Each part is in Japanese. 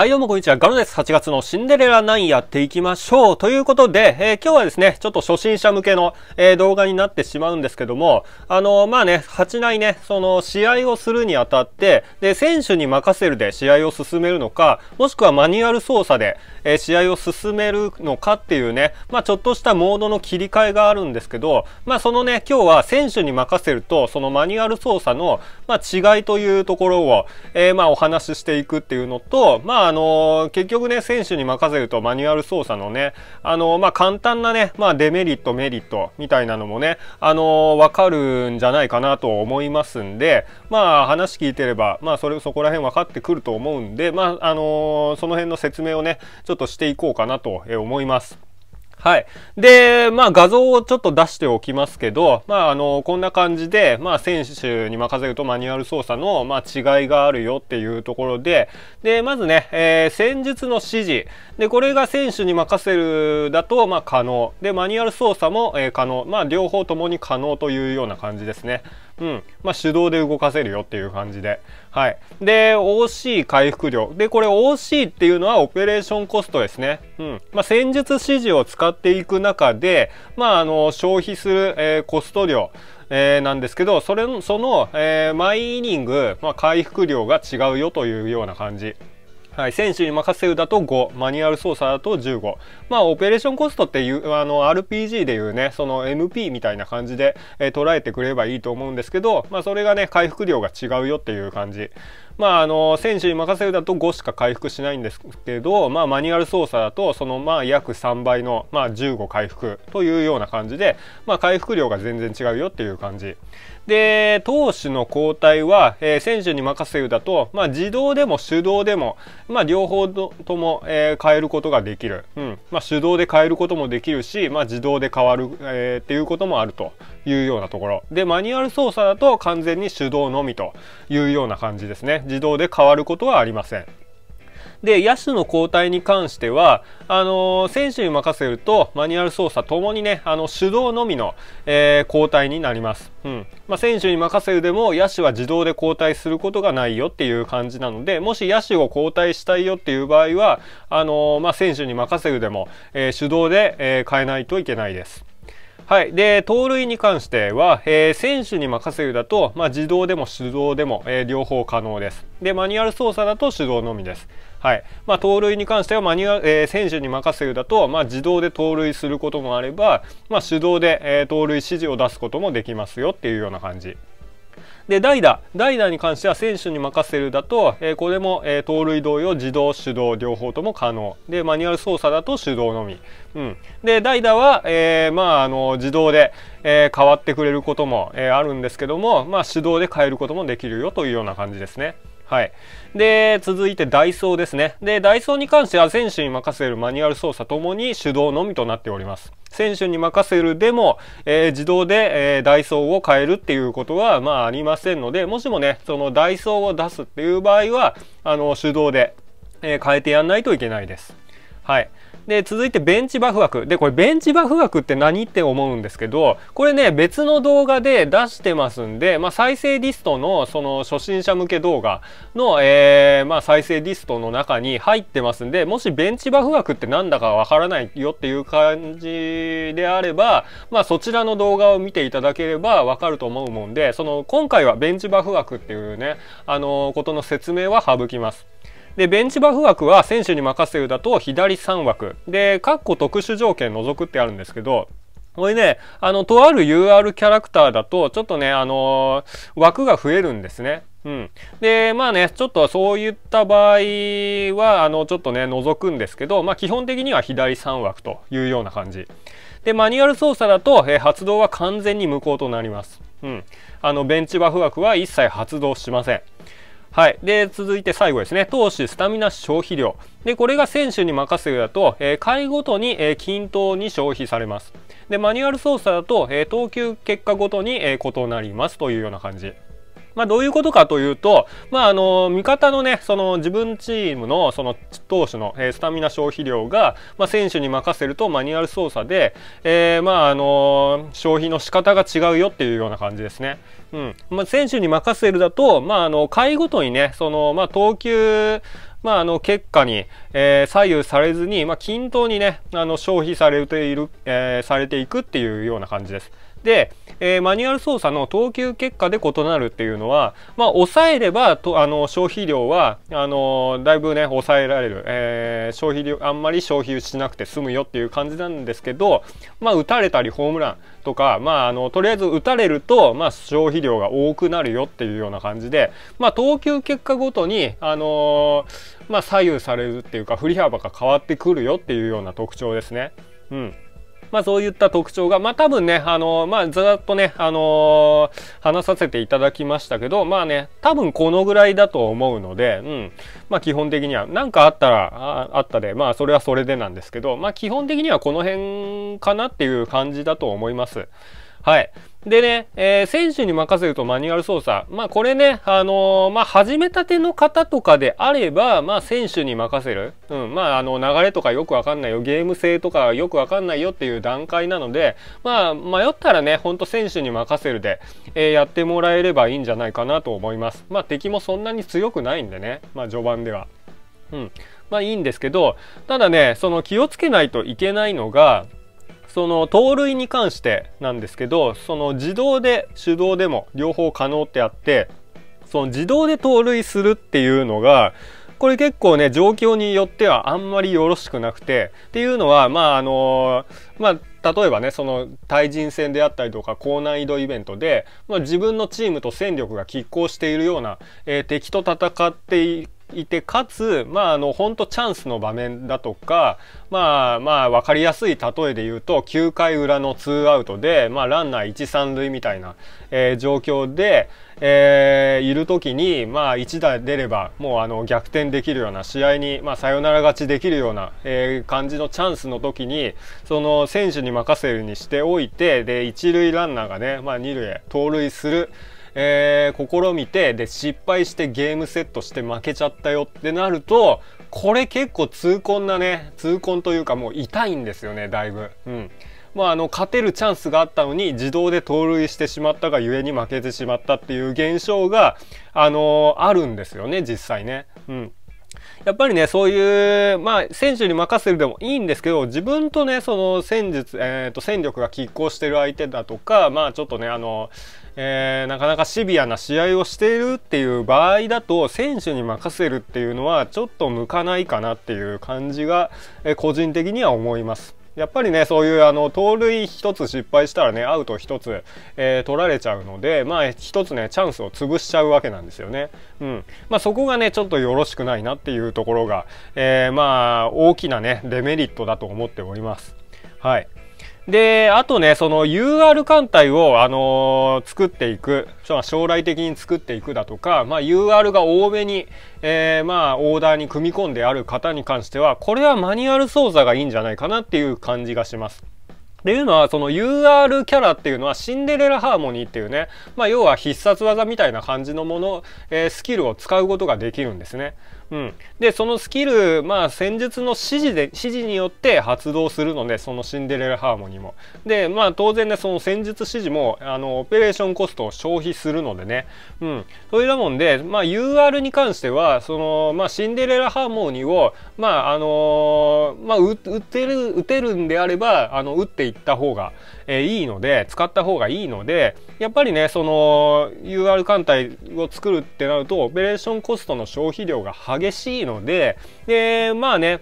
はい、どうもこんにちは。ガロです。8月のシンデレラ9やっていきましょう。ということで、えー、今日はですね、ちょっと初心者向けの、えー、動画になってしまうんですけども、あのー、まあね、8内ね、その、試合をするにあたって、で、選手に任せるで試合を進めるのか、もしくはマニュアル操作で、え試合を進めるのかっていうね、まあちょっとしたモードの切り替えがあるんですけど、まあそのね、今日は選手に任せると、そのマニュアル操作の、まあ違いというところを、えまあお話ししていくっていうのと、まああのー、結局ね、選手に任せるとマニュアル操作のね、あのー、まあ、簡単なね、まあ、デメリット、メリットみたいなのもね、あのー、わかるんじゃないかなと思いますんで、まあ、話聞いてれば、まあ、それ、そこら辺分かってくると思うんで、まあ、あのその辺の説明をね、ちょっとしていこうかなと思います。はい。で、まあ画像をちょっと出しておきますけど、まああの、こんな感じで、まあ選手に任せるとマニュアル操作の、まあ、違いがあるよっていうところで、で、まずね、えー、戦術の指示。で、これが選手に任せるだと、まあ可能。で、マニュアル操作も、えー、可能。まあ両方ともに可能というような感じですね。うん。まあ、手動で動かせるよっていう感じで。はい。で、OC 回復量。で、これ OC っていうのはオペレーションコストですね。うん。まあ、戦術指示を使っていく中で、まあ、あの、消費する、えー、コスト量。えー、なんですけど、それの、その、えー、毎イニング、まあ、回復量が違うよというような感じ。はい、選手に任せるだと5、マニュアル操作だと15。まあ、オペレーションコストっていう、あの、RPG でいうね、その MP みたいな感じで、えー、捉えてくればいいと思うんですけど、まあ、それがね、回復量が違うよっていう感じ。まあ、あの、選手に任せるだと5しか回復しないんですけど、まあ、マニュアル操作だと、その、まあ、約3倍の、まあ、15回復というような感じで、まあ、回復量が全然違うよっていう感じ。で、投手の交代は、えー、選手に任せるだと、まあ、自動でも手動でも、まあ、両方とも、えー、変えることができる、うんまあ、手動で変えることもできるし、まあ、自動で変わる、えー、っていうこともあるというようなところでマニュアル操作だと完全に手動のみというような感じですね自動で変わることはありませんで、野手の交代に関しては、あのー、選手に任せると、マニュアル操作ともにね、あの、手動のみの、えー、交代になります。うん。まあ、選手に任せるでも、野手は自動で交代することがないよっていう感じなので、もし野手を交代したいよっていう場合は、あのー、まあ、選手に任せるでも、え手動で、え変えないといけないです。はい。で、盗塁に関しては、えー、選手に任せるだと、まあ、自動でも手動でも、えー、両方可能です。で、マニュアル操作だと手動のみです。はい。まあ、盗塁に関しては、マニュアル、えー、選手に任せるだと、まあ、自動で盗塁することもあれば、まあ、手動で、えー、盗塁指示を出すこともできますよっていうような感じ。で、代打。代打に関しては選手に任せるだと、えー、これも、えー、盗塁同様自動、手動両方とも可能。で、マニュアル操作だと手動のみ。うん。で、代打は、えー、まあ、あの、自動で、え変わってくれることも、えあるんですけども、まあ、手動で変えることもできるよというような感じですね。はい。で、続いてダイソーですね。で、ダイソーに関しては選手に任せるマニュアル操作ともに手動のみとなっております。選手に任せるでも、えー、自動で、えー、ダイソーを変えるっていうことは、まあありませんので、もしもね、そのダイソーを出すっていう場合は、あの、手動で、えー、変えてやんないといけないです。はい。で続いてベンチバフ枠でこれベンチバフ枠って何って思うんですけどこれね別の動画で出してますんで、まあ、再生リストのその初心者向け動画の、えー、まあ、再生リストの中に入ってますんでもしベンチバフ枠って何だかわからないよっていう感じであれば、まあ、そちらの動画を見ていただければわかると思うもんでその今回はベンチバフ枠っていうねあのことの説明は省きます。でベンチバフ枠は選手に任せるだと左3枠で括弧特殊条件除くってあるんですけどこれね、あの、とある UR キャラクターだと、ちょっとね、あのー、枠が増えるんですね。うん。で、まあね、ちょっとそういった場合は、あの、ちょっとね、覗くんですけど、まあ基本的には左3枠というような感じ。で、マニュアル操作だと、えー、発動は完全に無効となります。うん。あの、ベンチバフ枠は一切発動しません。はい。で、続いて最後ですね。投資、スタミナ、消費量。で、これが選手に任せるだと、えー、回ごとに、えー、均等に消費されます。で、マニュアル操作だと、えー、投球結果ごとに、え異なりますというような感じ。まあ、どういうことかというと、まあ、あの味方の,、ね、その自分チームのその投手の、えスタミナ消費量が、まあ、選手に任せるとマニュアル操作で、えーまああの消費の仕方が違うよっていうような感じですね。うんまあ、選手に任せるだと、まあ、あの回ごとにねその、まあ、投球まあ、あの結果に、えー、左右されずに、まあ、均等にねあの消費されている、えー、されていくっていうような感じです。で、えー、マニュアル操作の等級結果で異なるっていうのは、まあ、抑えればとあの消費量はあのだいぶね抑えられる、えー、消費量あんまり消費しなくて済むよっていう感じなんですけど、まあ、打たれたりホームランとか、まあ、あのとりあえず打たれると、まあ、消費量が多くなるよっていうような感じで、まあ、等級結果ごとに、あのー、まあ、左右されるっていうか振り幅が変わってくるよっていうような特徴ですね。うんまあ、そういった特徴が、まあ、多分ね、あのー、まあ、ざっとね、あのー、話させていただきましたけど、まあね、多分このぐらいだと思うので、うん、まあ、基本的には、何かあったらあ、あったで、まあ、それはそれでなんですけど、まあ、基本的にはこの辺かなっていう感じだと思います。はい。でね、えー、選手に任せるとマニュアル操作。まあこれね、あのー、まあ始めたての方とかであれば、まあ選手に任せる。うん、まああの流れとかよくわかんないよ、ゲーム性とかよくわかんないよっていう段階なので、まあ迷ったらね、ほんと選手に任せるで、えー、やってもらえればいいんじゃないかなと思います。まあ敵もそんなに強くないんでね、まあ序盤では。うん。まあいいんですけど、ただね、その気をつけないといけないのが、その盗塁に関してなんですけどその自動で手動でも両方可能ってあってその自動で盗塁するっていうのがこれ結構ね状況によってはあんまりよろしくなくてっていうのはまああのまあ例えばねその対人戦であったりとか高難易度イベントで、まあ、自分のチームと戦力が拮抗しているような、えー、敵と戦っていいてかつまああの本当チャンスの場面だとかまあまあ分かりやすい例えで言うと9回裏のツーアウトで、まあ、ランナー1、3塁みたいな、えー、状況で、えー、いる時に、まあ、1打出ればもうあの逆転できるような試合に、さよサヨナラ勝ちできるような、えー、感じのチャンスの時にその選手に任せるにしておいてで1塁ランナーがね、まあ、2塁へ盗塁する。えー、試みて、で、失敗してゲームセットして負けちゃったよってなると、これ結構痛恨なね、痛恨というかもう痛いんですよね、だいぶ。うん。まあ、あの勝てるチャンスがあったのに自動で盗塁してしまったがゆえに負けてしまったっていう現象が、あのー、あるんですよね実際ね。うん、やっぱりね、そういう、まあ、選手に任せるでもいいんですけど、自分とね、その戦術、えっ、ー、と、戦力が拮抗してる相手だとか、まあ、ちょっとね、あの、えー、なかなかシビアな試合をしているっていう場合だと選手に任せるっていうのはちょっと向かないかなっていう感じが、え個人的には思います。やっぱりね、そういうあの盗塁1つ失敗したらね、アウト1つ、えー、取られちゃうので、まあ1つね、チャンスを潰しちゃうわけなんですよね。うん。まあそこがね、ちょっとよろしくないなっていうところが、えー、まあ大きなね、デメリットだと思っております。はい。で、あとね、その UR 艦隊を、あのー、作っていく、将来的に作っていくだとか、まあ、UR が多めに、えー、まあ、オーダーに組み込んである方に関しては、これはマニュアル操作がいいんじゃないかなっていう感じがします。っていうのはその UR キャラっていうのはシンデレラハーモニーっていうね、まあ、要は必殺技みたいな感じのもの、えー、スキルを使うことができるんですね。うん、でそのスキル、まあ、戦術の指示で指示によって発動するのでそのシンデレラハーモニーも。でまあ当然ねその戦術指示もあのオペレーションコストを消費するのでね、うん、それだもんで、まあ、UR に関してはその、まあ、シンデレラハーモニーを、まああのー、まあ、打てる打てるんであればあの打っていった方がえいいので使った方がいいのでやっぱりねその UR 艦隊を作るってなるとオペレーションコストの消費量が激しいのででまあね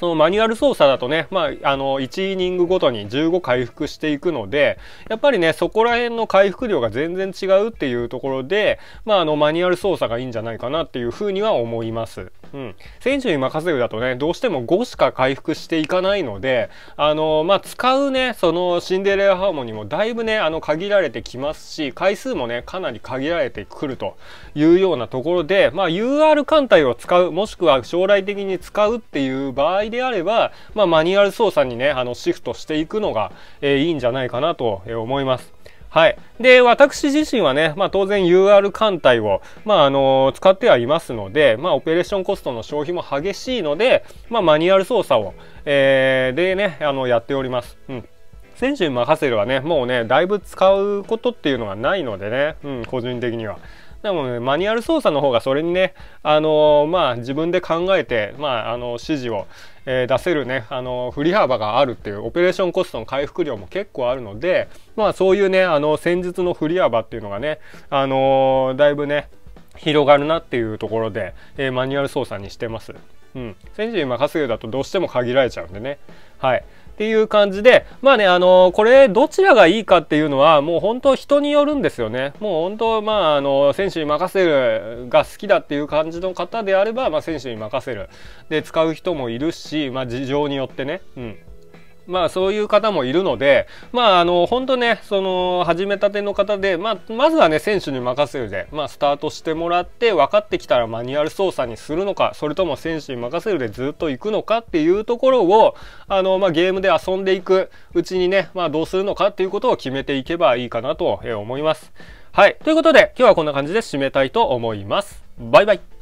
そのマニュアル操作だとね、まあ、あの、1イニングごとに15回復していくので、やっぱりね、そこら辺の回復量が全然違うっていうところで、まあ、あの、マニュアル操作がいいんじゃないかなっていうふうには思います。うん、選手に任せるだとねどうしても5しか回復していかないのであの、まあ、使うねそのシンデレラハーモニーもだいぶねあの限られてきますし回数もねかなり限られてくるというようなところで、まあ、UR 艦隊を使うもしくは将来的に使うっていう場合であれば、まあ、マニュアル操作にねあのシフトしていくのが、えー、いいんじゃないかなと思います。はい。で、私自身はね、まあ当然 UR 艦隊を、まああのー、使ってはいますので、まあオペレーションコストの消費も激しいので、まあマニュアル操作を、えー、でね、あの、やっております。うん。選手に任せるはね、もうね、だいぶ使うことっていうのがないのでね、うん、個人的には。でも、ね、マニュアル操作の方がそれにね、あのー、まあ、自分で考えて、まあ、あの指示を、えー、出せるね、あの振り幅があるっていうオペレーションコストの回復量も結構あるので、まあ、そういうねあの戦術の振り幅っていうのがね、あのだいぶね広がるなっていうところで、えー、マニュアル操作にしてます。うん、センチュ任せるだとどうしても限られちゃうんでね。はい。っていう感じでまあねあのこれどちらがいいかっていうのはもう本当人によるんですよねもう本当まああの選手に任せるが好きだっていう感じの方であれば、まあ、選手に任せるで使う人もいるし、まあ、事情によってねうんまあそういう方もいるので、まああの本当ね、その始めたての方で、まあまずはね、選手に任せるで、まあスタートしてもらって、分かってきたらマニュアル操作にするのか、それとも選手に任せるでずっと行くのかっていうところを、あの、まあゲームで遊んでいくうちにね、まあどうするのかっていうことを決めていけばいいかなと思います。はい。ということで、今日はこんな感じで締めたいと思います。バイバイ。